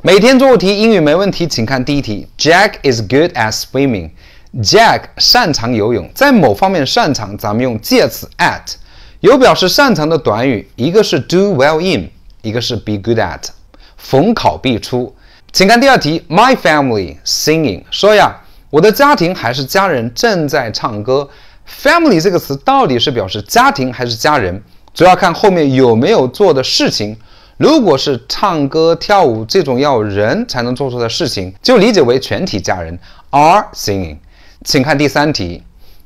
每天做题，英语没问题，请看第一题。Jack is good at swimming。Jack 擅长游泳，在某方面擅长，咱们用介词 at。有表示擅长的短语，一个是 do well in，一个是 be good at。逢考必出，请看第二题。My family singing。说呀，我的家庭还是家人正在唱歌。Family 这个词到底是表示家庭还是家人？主要看后面有没有做的事情。如果是唱歌跳舞这种要人才能做出的事情，就理解为全体家人 are singing。请看第三题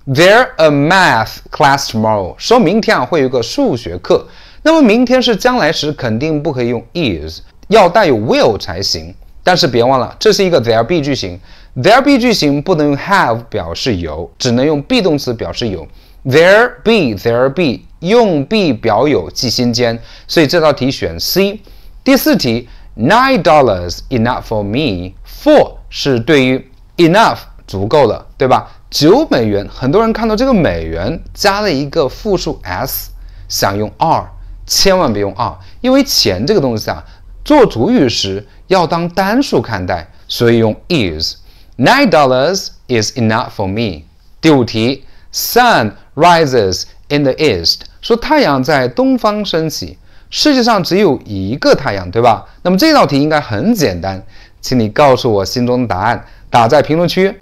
，There a math class tomorrow，说明天啊会有个数学课。那么明天是将来时，肯定不可以用 is，要带有 will 才行。但是别忘了，这是一个 there be 句型，there be 句型不能用 have 表示有，只能用 be 动词表示有。There be, there be 用 be 表有，记心间。所以这道题选 C。第四题，Nine dollars enough for me。for 是对于，enough 足够了，对吧？九美元，很多人看到这个美元加了一个复数 s，想用 are，千万别用 are，因为钱这个东西啊，做主语时要当单数看待，所以用 is。Nine dollars is enough for me。第五题。Sun rises in the east。说太阳在东方升起，世界上只有一个太阳，对吧？那么这道题应该很简单，请你告诉我心中的答案，打在评论区。